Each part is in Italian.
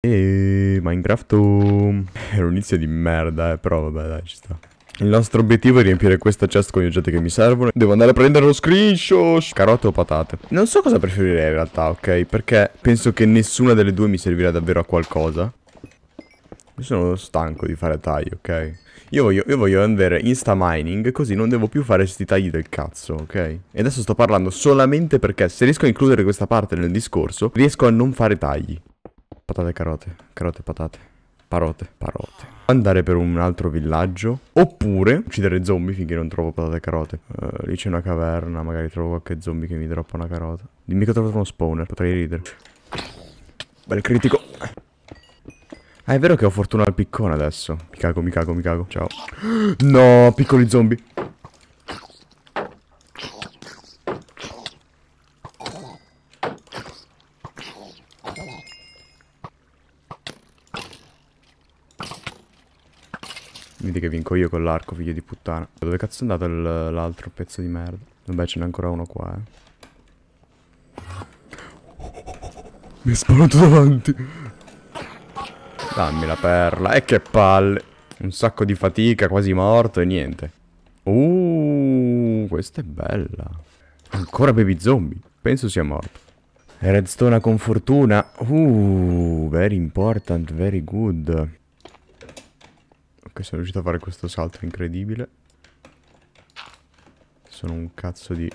E Minecraft oh, è un inizio di merda, eh, però vabbè dai ci sta. Il nostro obiettivo è riempire questa chest con gli oggetti che mi servono. Devo andare a prendere lo screenshot. Carote o patate? Non so cosa preferirei in realtà, ok? Perché penso che nessuna delle due mi servirà davvero a qualcosa. Io sono stanco di fare tagli, ok? Io voglio, io voglio andare insta mining, così non devo più fare questi tagli del cazzo, ok? E adesso sto parlando solamente perché se riesco a includere questa parte nel discorso, riesco a non fare tagli. Patate carote, carote patate. Parote, parote. Andare per un altro villaggio. Oppure uccidere zombie finché non trovo patate carote. Uh, lì c'è una caverna, magari trovo qualche zombie che mi droppa una carota. Dimmi che ho trovato uno spawner, potrei ridere. Bel critico. Ah, è vero che ho fortuna al piccone adesso. Mi cago, mi cago, mi cago. Ciao. No, piccoli zombie. Vedi che vinco io con l'arco, figlio di puttana. Dove cazzo è andato l'altro pezzo di merda? Vabbè, ce n'è ancora uno qua, eh. Mi è sparato davanti. Dammi la perla. E che palle. Un sacco di fatica, quasi morto e niente. Uh, questa è bella. Ancora baby zombie. Penso sia morto. Redstone con fortuna. Uh, very important, very good. Ok, sono riuscito a fare questo salto incredibile. Sono un cazzo di...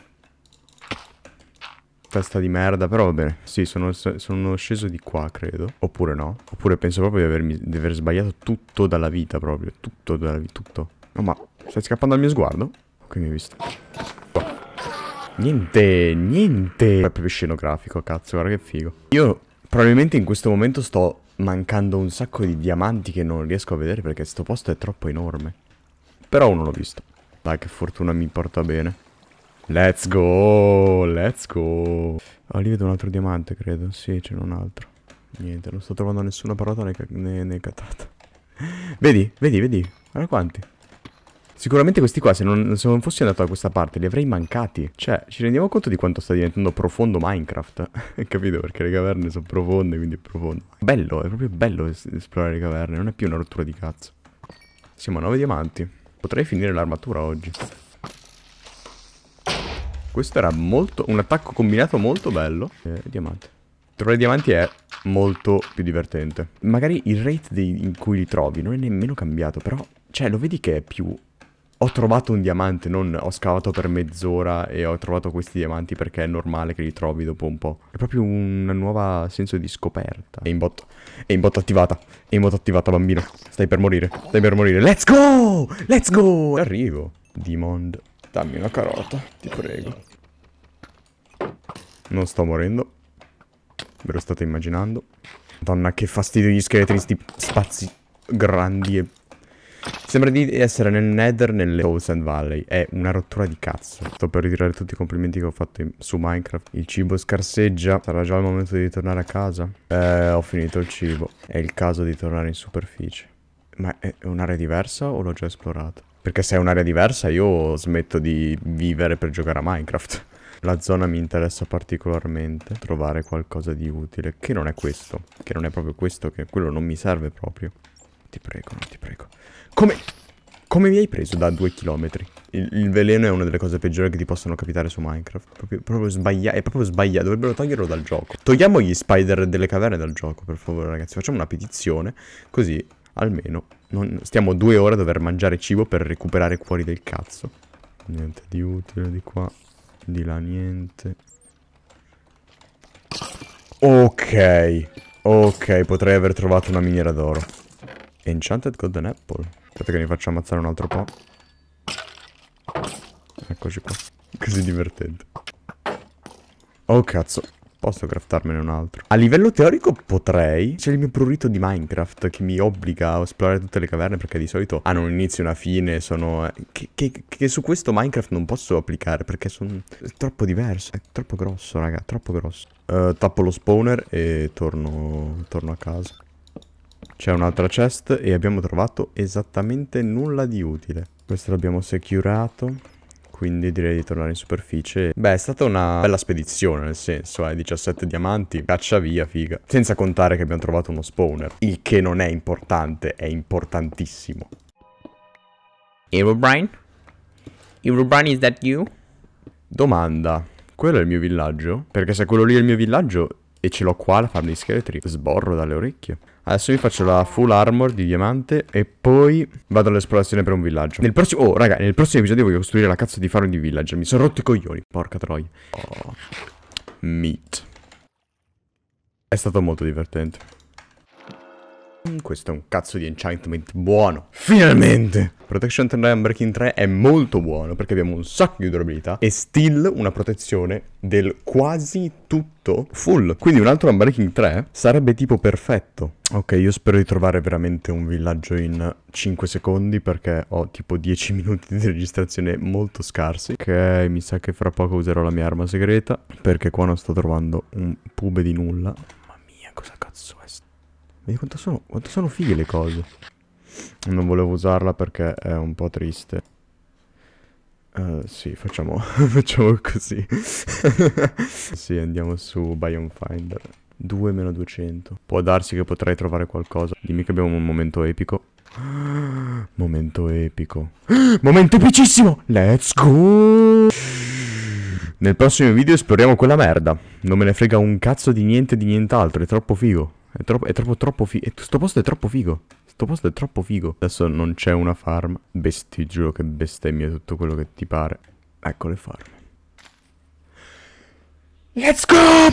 Testa di merda, però va bene. Sì, sono, sono sceso di qua, credo. Oppure no. Oppure penso proprio di, avermi, di aver sbagliato tutto dalla vita, proprio. Tutto dalla vita, tutto. No, ma stai scappando al mio sguardo? Ok, mi hai visto. Qua. Boh. Niente, niente. È proprio scenografico, cazzo, guarda che figo. Io probabilmente in questo momento sto mancando un sacco di diamanti che non riesco a vedere perché sto posto è troppo enorme. Però uno l'ho visto. Dai, che fortuna mi porta bene. Let's go, let's go. Ah, oh, lì vedo un altro diamante, credo. Sì, n'è un altro. Niente, non sto trovando nessuna parota né, né, né catata. Vedi, vedi, vedi. Guarda quanti. Sicuramente questi qua, se non, se non, fossi andato da questa parte, li avrei mancati. Cioè, ci rendiamo conto di quanto sta diventando profondo Minecraft. Capito? Perché le caverne sono profonde, quindi è profondo. Bello, è proprio bello es esplorare le caverne. Non è più una rottura di cazzo. Siamo a 9 diamanti. Potrei finire l'armatura oggi. Questo era molto... Un attacco combinato molto bello. Eh, diamante. Trovare diamanti è molto più divertente. Magari il rate di, in cui li trovi non è nemmeno cambiato, però... Cioè, lo vedi che è più ho trovato un diamante, non ho scavato per mezz'ora e ho trovato questi diamanti perché è normale che li trovi dopo un po'. È proprio un nuovo senso di scoperta. E in bot. E in bot attivata. E in bot attivata, bambino. Stai per morire. Stai per morire. Let's go! Let's go! Arrivo. Dimond. Dammi una carota, ti prego. Non sto morendo. Ve lo state immaginando. Madonna, che fastidio gli scheletri, sti spazi grandi e Sembra di essere nel Nether nelle Thousand Valley. È una rottura di cazzo. Sto per ritirare tutti i complimenti che ho fatto in... su Minecraft. Il cibo scarseggia. Sarà già il momento di tornare a casa? Eh, ho finito il cibo. È il caso di tornare in superficie. Ma è un'area diversa o l'ho già esplorata? Perché se è un'area diversa io smetto di vivere per giocare a Minecraft. La zona mi interessa particolarmente trovare qualcosa di utile, che non è questo, che non è proprio questo, che quello non mi serve proprio ti prego, non ti prego. Come... Come mi hai preso da due chilometri? Il, il, veleno è una delle cose peggiori che ti possono capitare su Minecraft. Proprio, proprio sbagliato. È proprio sbagliato. Dovrebbero toglierlo dal gioco. Togliamo gli spider delle caverne dal gioco, per favore, ragazzi. Facciamo una petizione. Così, almeno, non... stiamo due ore a dover mangiare cibo per recuperare cuori del cazzo. Niente di utile di qua. Di là niente. Ok. Ok, potrei aver trovato una miniera d'oro. Enchanted Golden Apple. Aspetta che mi faccio ammazzare un altro po'. Eccoci qua. Così divertente. Oh cazzo. Posso craftarmene un altro. A livello teorico potrei. C'è il mio prurito di Minecraft che mi obbliga a esplorare tutte le caverne perché di solito hanno un inizio e una fine. Sono... Eh, che, che, che, su questo Minecraft non posso applicare perché sono... È troppo diverso. È troppo grosso, raga. Troppo grosso. Uh, tappo lo spawner e torno, torno a casa. C'è un'altra chest e abbiamo trovato esattamente nulla di utile. Questo l'abbiamo securato quindi direi di tornare in superficie. Beh, è stata una bella spedizione, nel senso, eh, 17 diamanti, caccia via, figa. Senza contare che abbiamo trovato uno spawner, il che non è importante, è importantissimo. Herobrine? Herobrine, is that you? Domanda, quello è il mio villaggio? Perché se quello lì è il mio villaggio, e ce l'ho qua la farm di scheletri. Sborro dalle orecchie. Adesso mi faccio la full armor di diamante e poi vado all'esplorazione per un villaggio. Nel prossimo... Oh, raga, nel prossimo episodio voglio costruire la cazzo di farm di villaggio Mi sono rotto i coglioni. Porca troia. Oh. Meat. È stato molto divertente. Ehm, questo è un cazzo di enchantment buono. Finalmente! Protection 3 and Breaking 3 è molto buono perché abbiamo un sacco di durabilità e still una protezione del quasi tutto full. Quindi un altro Unbreaking 3 sarebbe tipo perfetto. Ok, io spero di trovare veramente un villaggio in 5 secondi perché ho tipo 10 minuti di registrazione molto scarsi. Ok, mi sa che fra poco userò la mia arma segreta perché qua non sto trovando un pube di nulla. Mamma mia, cosa cazzo è sto? Vedi quanto sono, quanto sono fighe le cose. Non volevo usarla perché è un po' triste. Uh, sì, facciamo, facciamo così. sì, andiamo su Biome Finder. 2 200. Può darsi che potrei trovare qualcosa. Dimmi che abbiamo un momento epico. Momento epico. Momento epicissimo! Let's go! Nel prossimo video esploriamo quella merda. Non me ne frega un cazzo di niente di nient'altro, è troppo figo. È troppo, è troppo, troppo figo. Sto posto è troppo figo. Sto posto è troppo figo. Adesso non c'è una farm. Besti, giuro che bestemmia tutto quello che ti pare. Ecco le farm. Let's go!